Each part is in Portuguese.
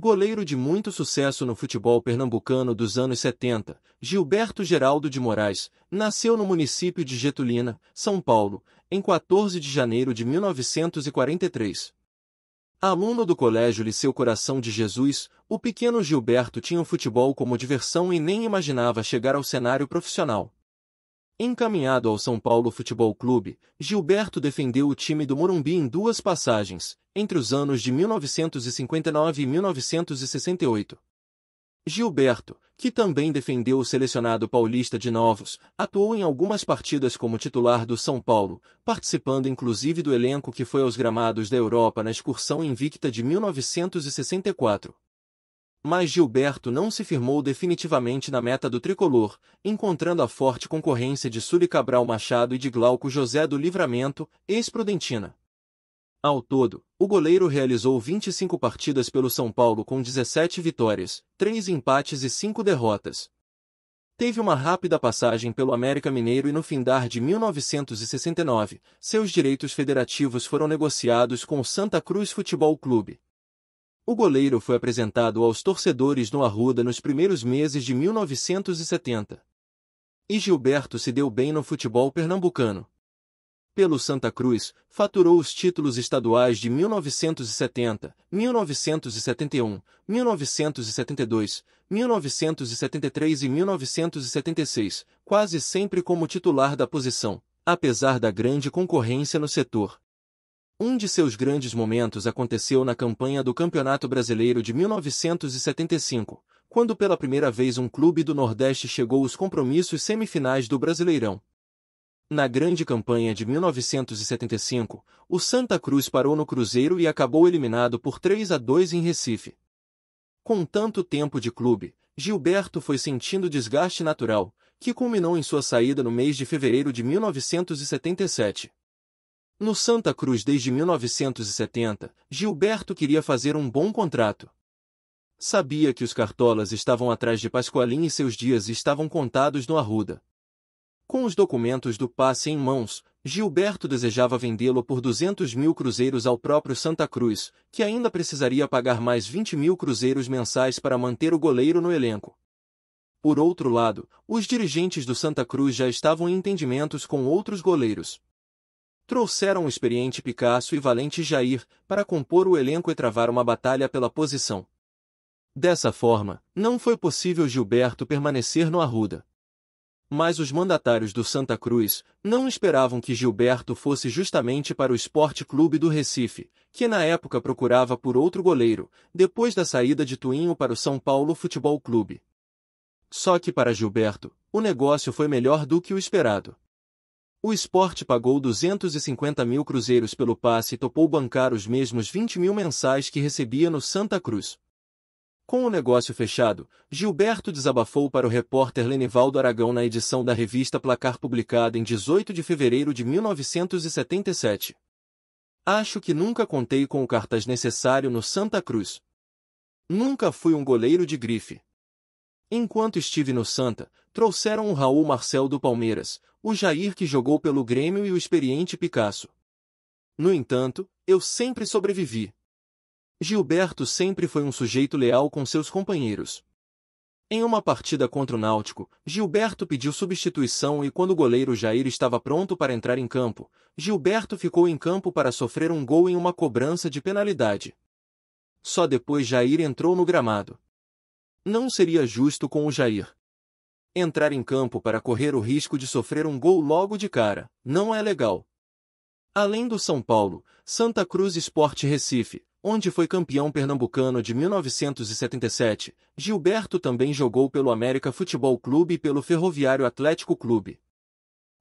Goleiro de muito sucesso no futebol pernambucano dos anos 70, Gilberto Geraldo de Moraes nasceu no município de Getulina, São Paulo, em 14 de janeiro de 1943. Aluno do Colégio Liceu Coração de Jesus, o pequeno Gilberto tinha o futebol como diversão e nem imaginava chegar ao cenário profissional. Encaminhado ao São Paulo Futebol Clube, Gilberto defendeu o time do Morumbi em duas passagens, entre os anos de 1959 e 1968. Gilberto, que também defendeu o selecionado paulista de novos, atuou em algumas partidas como titular do São Paulo, participando inclusive do elenco que foi aos gramados da Europa na excursão invicta de 1964. Mas Gilberto não se firmou definitivamente na meta do tricolor, encontrando a forte concorrência de Sully Cabral Machado e de Glauco José do Livramento, ex-Prudentina. Ao todo, o goleiro realizou 25 partidas pelo São Paulo com 17 vitórias, 3 empates e 5 derrotas. Teve uma rápida passagem pelo América Mineiro e no findar de 1969, seus direitos federativos foram negociados com o Santa Cruz Futebol Clube. O goleiro foi apresentado aos torcedores no Arruda nos primeiros meses de 1970. E Gilberto se deu bem no futebol pernambucano. Pelo Santa Cruz, faturou os títulos estaduais de 1970, 1971, 1972, 1973 e 1976, quase sempre como titular da posição, apesar da grande concorrência no setor. Um de seus grandes momentos aconteceu na campanha do Campeonato Brasileiro de 1975, quando pela primeira vez um clube do Nordeste chegou aos compromissos semifinais do Brasileirão. Na grande campanha de 1975, o Santa Cruz parou no Cruzeiro e acabou eliminado por 3 a 2 em Recife. Com tanto tempo de clube, Gilberto foi sentindo desgaste natural, que culminou em sua saída no mês de fevereiro de 1977. No Santa Cruz desde 1970, Gilberto queria fazer um bom contrato. Sabia que os cartolas estavam atrás de Pascoalim e seus dias estavam contados no Arruda. Com os documentos do passe em mãos, Gilberto desejava vendê-lo por 200 mil cruzeiros ao próprio Santa Cruz, que ainda precisaria pagar mais 20 mil cruzeiros mensais para manter o goleiro no elenco. Por outro lado, os dirigentes do Santa Cruz já estavam em entendimentos com outros goleiros trouxeram o experiente Picasso e valente Jair para compor o elenco e travar uma batalha pela posição. Dessa forma, não foi possível Gilberto permanecer no Arruda. Mas os mandatários do Santa Cruz não esperavam que Gilberto fosse justamente para o Esporte Clube do Recife, que na época procurava por outro goleiro, depois da saída de Tuinho para o São Paulo Futebol Clube. Só que para Gilberto, o negócio foi melhor do que o esperado. O esporte pagou 250 mil cruzeiros pelo passe e topou bancar os mesmos 20 mil mensais que recebia no Santa Cruz. Com o negócio fechado, Gilberto desabafou para o repórter Lenivaldo Aragão na edição da revista Placar publicada em 18 de fevereiro de 1977. Acho que nunca contei com o cartaz necessário no Santa Cruz. Nunca fui um goleiro de grife. Enquanto estive no Santa, trouxeram o Raul Marcel do Palmeiras, o Jair que jogou pelo Grêmio e o experiente Picasso. No entanto, eu sempre sobrevivi. Gilberto sempre foi um sujeito leal com seus companheiros. Em uma partida contra o Náutico, Gilberto pediu substituição e quando o goleiro Jair estava pronto para entrar em campo, Gilberto ficou em campo para sofrer um gol em uma cobrança de penalidade. Só depois Jair entrou no gramado. Não seria justo com o Jair. Entrar em campo para correr o risco de sofrer um gol logo de cara, não é legal. Além do São Paulo, Santa Cruz Esporte Recife, onde foi campeão pernambucano de 1977, Gilberto também jogou pelo América Futebol Clube e pelo Ferroviário Atlético Clube.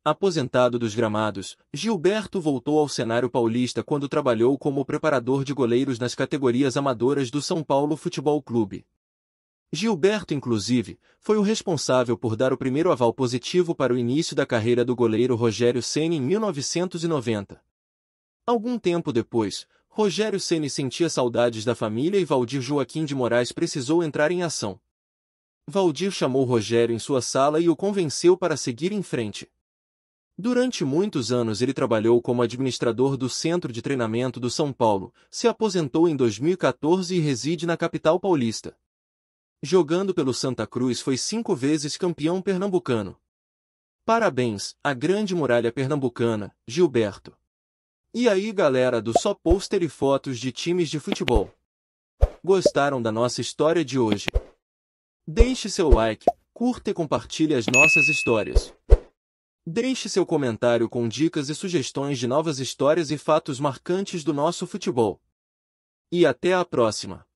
Aposentado dos gramados, Gilberto voltou ao cenário paulista quando trabalhou como preparador de goleiros nas categorias amadoras do São Paulo Futebol Clube. Gilberto, inclusive, foi o responsável por dar o primeiro aval positivo para o início da carreira do goleiro Rogério Ceni em 1990. Algum tempo depois, Rogério Ceni sentia saudades da família e Valdir Joaquim de Moraes precisou entrar em ação. Valdir chamou Rogério em sua sala e o convenceu para seguir em frente. Durante muitos anos ele trabalhou como administrador do Centro de Treinamento do São Paulo, se aposentou em 2014 e reside na capital paulista jogando pelo Santa Cruz foi cinco vezes campeão pernambucano. Parabéns, a grande muralha pernambucana, Gilberto. E aí galera do Só Pôster e Fotos de Times de Futebol. Gostaram da nossa história de hoje? Deixe seu like, curta e compartilhe as nossas histórias. Deixe seu comentário com dicas e sugestões de novas histórias e fatos marcantes do nosso futebol. E até a próxima!